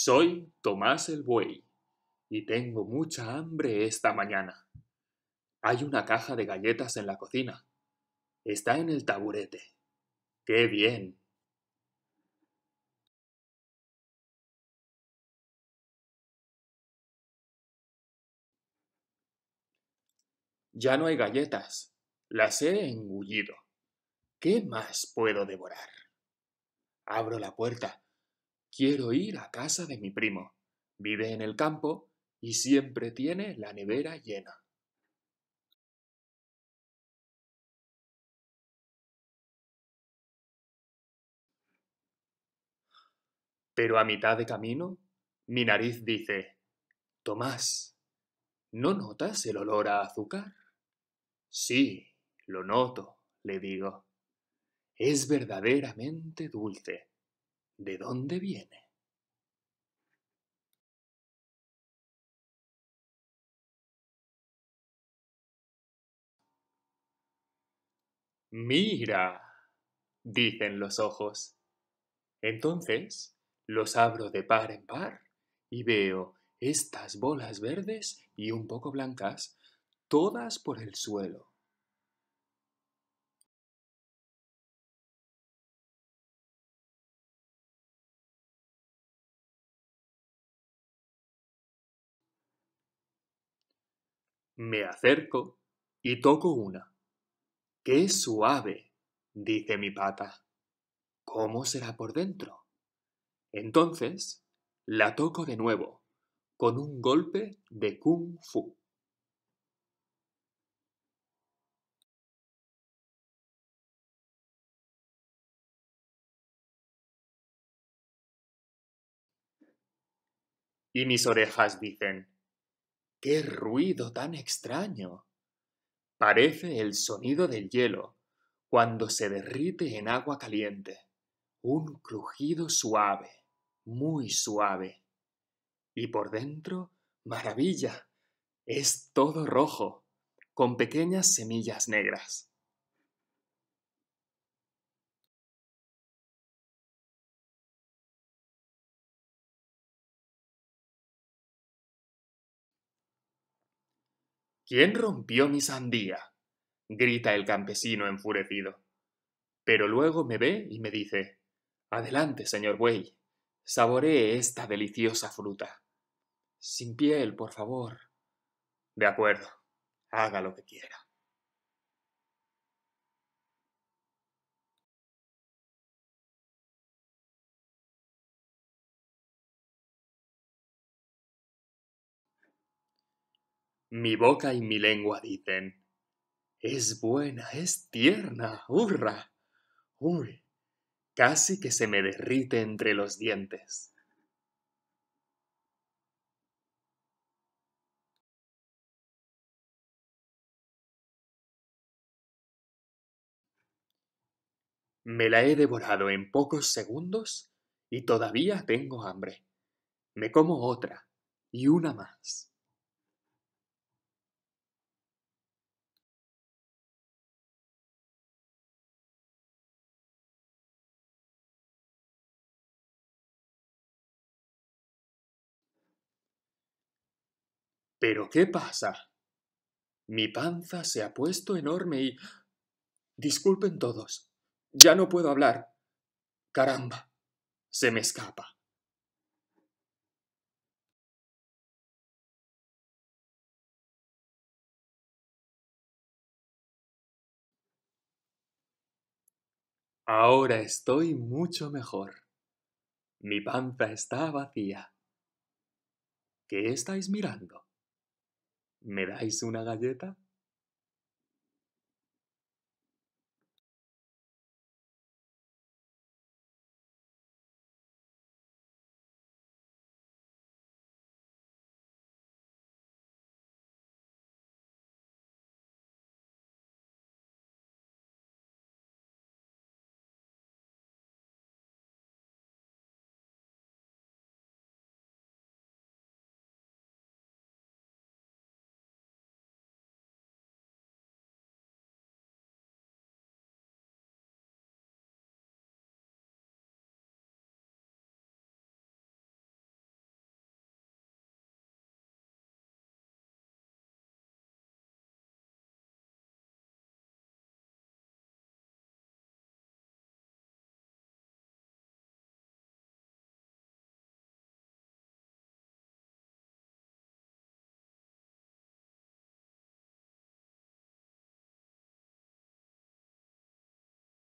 Soy Tomás el Buey y tengo mucha hambre esta mañana. Hay una caja de galletas en la cocina. Está en el taburete. ¡Qué bien! Ya no hay galletas. Las he engullido. ¿Qué más puedo devorar? Abro la puerta Quiero ir a casa de mi primo. Vive en el campo y siempre tiene la nevera llena. Pero a mitad de camino, mi nariz dice, Tomás, ¿no notas el olor a azúcar? Sí, lo noto, le digo. Es verdaderamente dulce. ¿De dónde viene? Mira, dicen los ojos. Entonces los abro de par en par y veo estas bolas verdes y un poco blancas, todas por el suelo. Me acerco y toco una. ¡Qué suave! dice mi pata. ¿Cómo será por dentro? Entonces, la toco de nuevo, con un golpe de kung fu. Y mis orejas dicen, ¡Qué ruido tan extraño! Parece el sonido del hielo cuando se derrite en agua caliente. Un crujido suave, muy suave. Y por dentro, maravilla, es todo rojo, con pequeñas semillas negras. ¿Quién rompió mi sandía? grita el campesino enfurecido. Pero luego me ve y me dice Adelante, señor buey, saboree esta deliciosa fruta. Sin piel, por favor. De acuerdo, haga lo que quiera. Mi boca y mi lengua dicen, es buena, es tierna, hurra. Uy, casi que se me derrite entre los dientes. Me la he devorado en pocos segundos y todavía tengo hambre. Me como otra y una más. ¿Pero qué pasa? Mi panza se ha puesto enorme y... Disculpen todos. Ya no puedo hablar. Caramba. Se me escapa. Ahora estoy mucho mejor. Mi panza está vacía. ¿Qué estáis mirando? ¿Me dais una galleta?